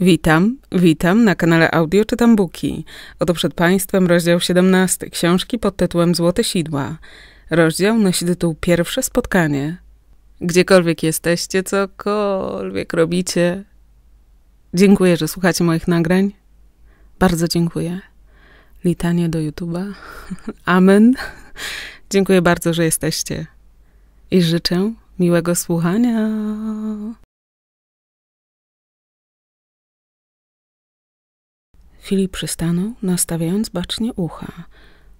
Witam, witam na kanale Audio Czytam Buki. Oto przed Państwem rozdział 17 książki pod tytułem Złote Sidła. Rozdział nosi tytuł Pierwsze spotkanie. Gdziekolwiek jesteście, cokolwiek robicie. Dziękuję, że słuchacie moich nagrań. Bardzo dziękuję. Litanie do YouTube'a. Amen. Dziękuję bardzo, że jesteście. I życzę miłego słuchania. Filip przystanął, nastawiając bacznie ucha.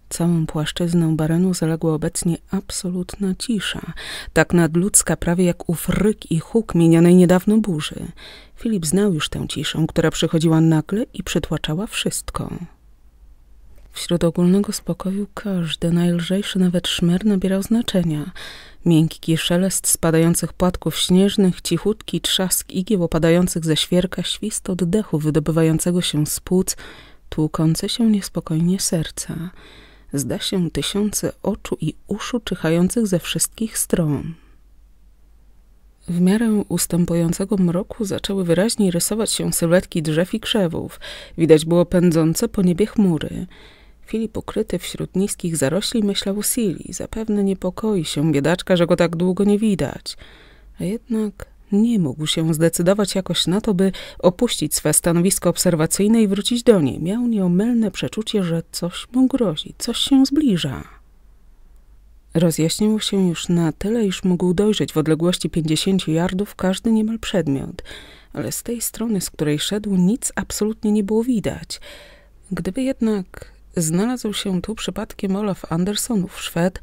Całą płaszczyznę barenu zaległa obecnie absolutna cisza, tak nadludzka prawie jak ów ryk i huk minionej niedawno burzy. Filip znał już tę ciszę, która przychodziła nagle i przytłaczała wszystko. Wśród ogólnego spokoju każdy, najlżejszy nawet szmer nabierał znaczenia. Miękki szelest spadających płatków śnieżnych, cichutki trzask igieł opadających ze świerka, świst oddechu wydobywającego się z płuc, tłukące się niespokojnie serca. Zda się tysiące oczu i uszu czyhających ze wszystkich stron. W miarę ustępującego mroku zaczęły wyraźniej rysować się sylwetki drzew i krzewów. Widać było pędzące po niebie chmury. Filip ukryty wśród niskich zarośli myślał o Sili. Zapewne niepokoi się biedaczka, że go tak długo nie widać. A jednak nie mógł się zdecydować jakoś na to, by opuścić swe stanowisko obserwacyjne i wrócić do niej. Miał nieomylne przeczucie, że coś mu grozi, coś się zbliża. Rozjaśniło się już na tyle, iż mógł dojrzeć w odległości pięćdziesięciu jardów każdy niemal przedmiot, ale z tej strony, z której szedł, nic absolutnie nie było widać. Gdyby jednak znalazł się tu przypadkiem Olaf Andersonów, Szwed,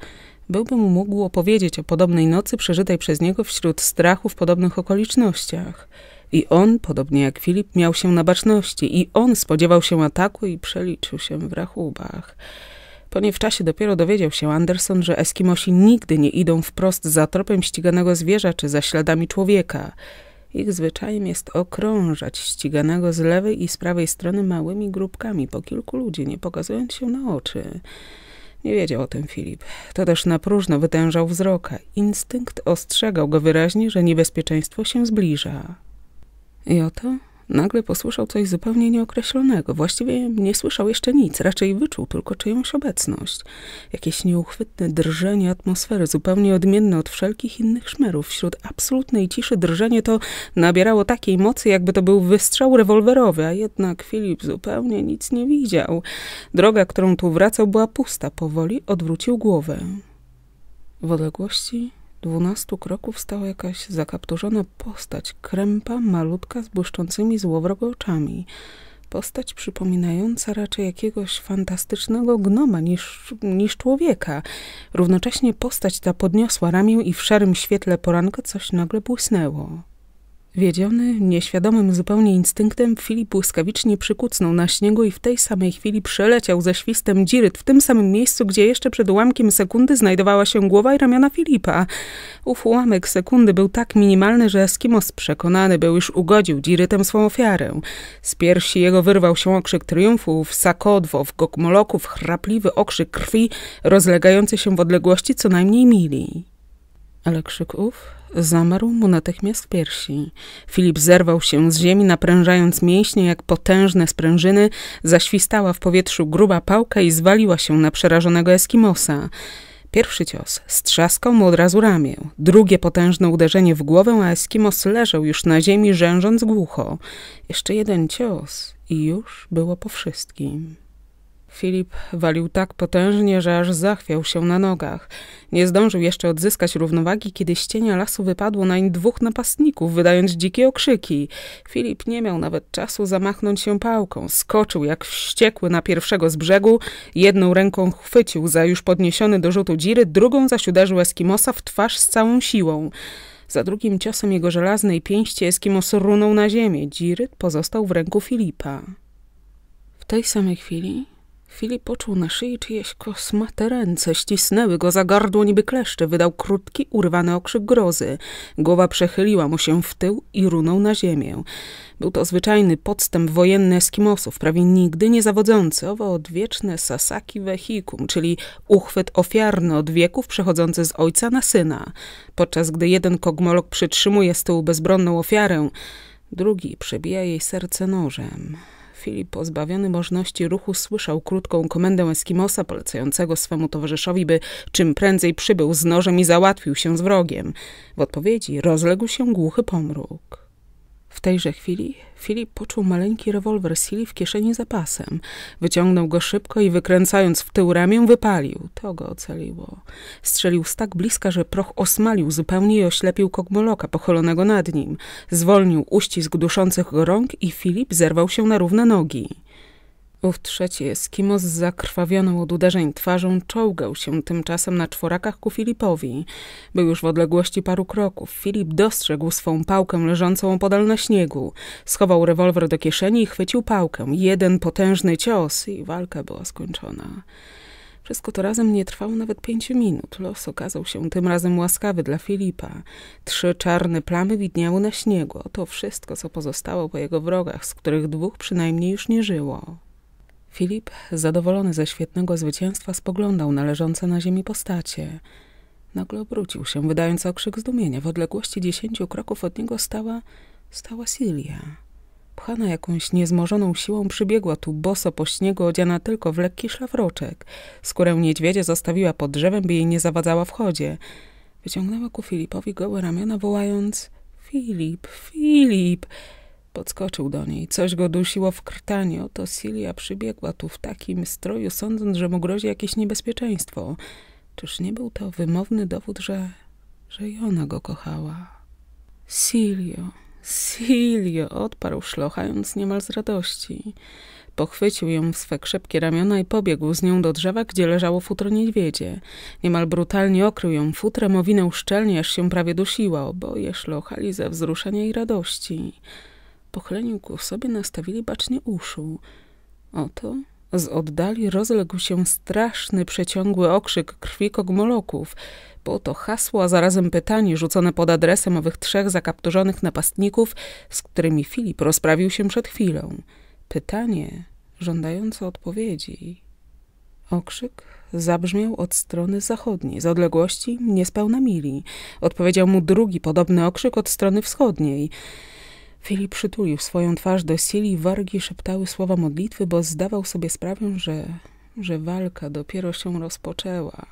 byłbym mógł opowiedzieć o podobnej nocy przeżytej przez niego wśród strachu w podobnych okolicznościach. I on, podobnie jak Filip, miał się na baczności. I on spodziewał się ataku i przeliczył się w rachubach. Po nie w czasie dopiero dowiedział się Anderson, że Eskimosi nigdy nie idą wprost za tropem ściganego zwierza czy za śladami człowieka. Ich zwyczajem jest okrążać ściganego z lewej i z prawej strony małymi grupkami po kilku ludzi, nie pokazując się na oczy. Nie wiedział o tym Filip. To też na próżno wytężał wzroka. Instynkt ostrzegał go wyraźnie, że niebezpieczeństwo się zbliża. I oto Nagle posłyszał coś zupełnie nieokreślonego. Właściwie nie słyszał jeszcze nic, raczej wyczuł tylko czyjąś obecność. Jakieś nieuchwytne drżenie atmosfery, zupełnie odmienne od wszelkich innych szmerów. Wśród absolutnej ciszy drżenie to nabierało takiej mocy, jakby to był wystrzał rewolwerowy, a jednak Filip zupełnie nic nie widział. Droga, którą tu wracał, była pusta. Powoli odwrócił głowę. W odległości dwunastu kroków stała jakaś zakapturzona postać, krępa, malutka, z błyszczącymi złowrogo oczami. Postać przypominająca raczej jakiegoś fantastycznego gnoma niż, niż człowieka. Równocześnie postać ta podniosła ramię i w szarym świetle poranka coś nagle błysnęło. Wiedziony, nieświadomym zupełnie instynktem, Filip błyskawicznie przykucnął na śniegu i w tej samej chwili przeleciał ze świstem dziryt w tym samym miejscu, gdzie jeszcze przed ułamkiem sekundy znajdowała się głowa i ramiona Filipa. Uf, ułamek sekundy był tak minimalny, że Eskimos przekonany był, iż ugodził dzirytem swą ofiarę. Z piersi jego wyrwał się okrzyk triumfu, w sakodwo, w gokmoloków, chrapliwy okrzyk krwi, rozlegający się w odległości co najmniej mili. Ale krzyk ów Zamarł mu natychmiast w piersi. Filip zerwał się z ziemi, naprężając mięśnie jak potężne sprężyny. Zaświstała w powietrzu gruba pałka i zwaliła się na przerażonego Eskimosa. Pierwszy cios strzaskał mu od razu ramię, drugie potężne uderzenie w głowę, a Eskimos leżał już na ziemi, rzężąc głucho. Jeszcze jeden cios i już było po wszystkim. Filip walił tak potężnie, że aż zachwiał się na nogach. Nie zdążył jeszcze odzyskać równowagi, kiedy z cienia lasu wypadło nań dwóch napastników, wydając dzikie okrzyki. Filip nie miał nawet czasu zamachnąć się pałką. Skoczył jak wściekły na pierwszego z brzegu, jedną ręką chwycił za już podniesiony do rzutu dziry, drugą zaś uderzył Eskimosa w twarz z całą siłą. Za drugim ciosem jego żelaznej pięści Eskimos runął na ziemię. Dziryt pozostał w ręku Filipa. W tej samej chwili Filip poczuł na szyi czyjeś kosmate ręce, ścisnęły go za gardło niby kleszcze, wydał krótki, urwany okrzyk grozy. Głowa przechyliła mu się w tył i runął na ziemię. Był to zwyczajny podstęp wojenny Eskimosów, prawie nigdy niezawodzący, owo odwieczne sasaki vehikum, czyli uchwyt ofiarny od wieków przechodzący z ojca na syna. Podczas gdy jeden kogmolog przytrzymuje z tyłu bezbronną ofiarę, drugi przebija jej serce nożem chwili pozbawiony możliwości ruchu słyszał krótką komendę Eskimosa polecającego swemu towarzyszowi, by czym prędzej przybył z nożem i załatwił się z wrogiem. W odpowiedzi rozległ się głuchy pomruk. W tejże chwili Filip poczuł maleńki rewolwer Sili w kieszeni za pasem. Wyciągnął go szybko i wykręcając w tył ramię wypalił. To go ocaliło. Strzelił z tak bliska, że proch osmalił zupełnie i oślepił kogmoloka pochylonego nad nim. Zwolnił uścisk duszących go rąk i Filip zerwał się na równe nogi. Ów trzeci Eskimos z zakrwawioną od uderzeń twarzą czołgał się tymczasem na czworakach ku Filipowi. Był już w odległości paru kroków. Filip dostrzegł swą pałkę leżącą opodal na śniegu. Schował rewolwer do kieszeni i chwycił pałkę. Jeden potężny cios i walka była skończona. Wszystko to razem nie trwało nawet pięciu minut. Los okazał się tym razem łaskawy dla Filipa. Trzy czarne plamy widniały na śniegu. To wszystko, co pozostało po jego wrogach, z których dwóch przynajmniej już nie żyło. Filip, zadowolony ze świetnego zwycięstwa, spoglądał na leżące na ziemi postacie. Nagle obrócił się, wydając okrzyk zdumienia. W odległości dziesięciu kroków od niego stała, stała Silia. Pchana jakąś niezmożoną siłą przybiegła tu boso po śniegu, odziana tylko w lekki szlafroczek. Skórę niedźwiedzia zostawiła pod drzewem, by jej nie zawadzała w chodzie. Wyciągnęła ku Filipowi gołe ramiona, wołając – Filip, Filip! Podskoczył do niej. Coś go dusiło w krtaniu. To Silia przybiegła tu w takim stroju, sądząc, że mu grozi jakieś niebezpieczeństwo. Czyż nie był to wymowny dowód, że, że i ona go kochała? Silio, Silio, odparł szlochając niemal z radości. Pochwycił ją w swe krzepkie ramiona i pobiegł z nią do drzewa, gdzie leżało futro niedźwiedzie. Niemal brutalnie okrył ją futrem, owinął szczelnie, aż się prawie dusiła. Oboje szlochali ze wzruszenia i radości pochyleniu ku sobie nastawili bacznie uszu. Oto z oddali rozległ się straszny, przeciągły okrzyk krwi kogmoloków. Było to hasło, a zarazem pytanie rzucone pod adresem owych trzech zakapturzonych napastników, z którymi Filip rozprawił się przed chwilą. Pytanie żądające odpowiedzi. Okrzyk zabrzmiał od strony zachodniej, z odległości niespełna mili. Odpowiedział mu drugi podobny okrzyk od strony wschodniej. Filip przytulił swoją twarz do Sili i wargi szeptały słowa modlitwy, bo zdawał sobie sprawę, że, że walka dopiero się rozpoczęła.